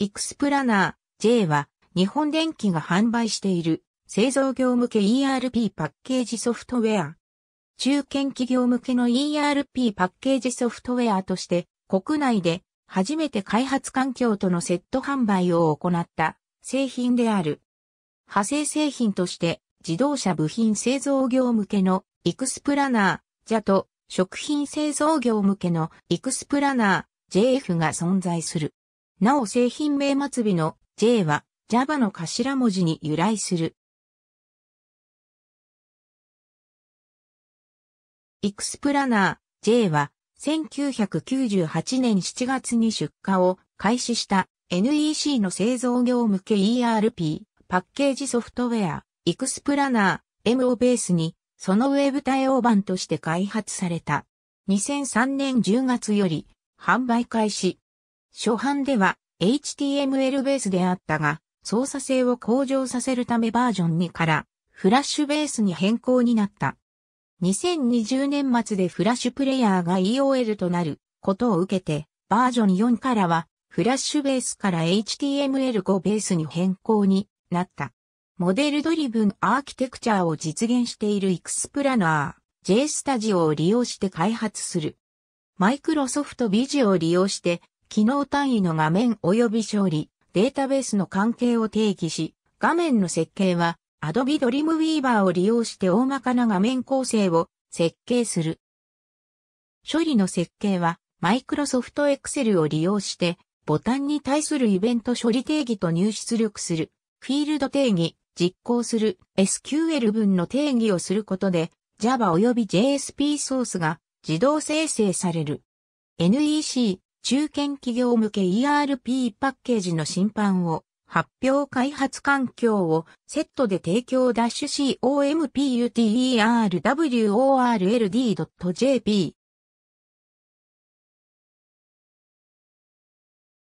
イクスプラナー J は日本電機が販売している製造業向け ERP パッケージソフトウェア。中堅企業向けの ERP パッケージソフトウェアとして国内で初めて開発環境とのセット販売を行った製品である。派生製品として自動車部品製造業向けのイクスプラナー j と食品製造業向けのイクスプラナー JF が存在する。なお製品名末尾の J は Java の頭文字に由来する。エクスプラナー J は1998年7月に出荷を開始した NEC の製造業向け ERP パッケージソフトウェアエクスプラナー M をベースにそのウェブ対応版として開発された。2003年10月より販売開始。初版では HTML ベースであったが、操作性を向上させるためバージョン2からフラッシュベースに変更になった。2020年末でフラッシュプレイヤーが EOL となることを受けて、バージョン4からはフラッシュベースから HTML5 ベースに変更になった。モデルドリブンアーキテクチャを実現しているエクスプラナー、JStudio を利用して開発する。マイクロソフトビジを利用して機能単位の画面及び勝利、データベースの関係を定義し、画面の設計は Adobe Dreamweaver を利用して大まかな画面構成を設計する。処理の設計は Microsoft Excel を利用してボタンに対するイベント処理定義と入出力する、フィールド定義、実行する SQL 文の定義をすることで Java 及び JSP ソースが自動生成される。NEC 中堅企業向け ERP パッケージの審判を、発表開発環境をセットで提供ダッシュ -computerworld.jp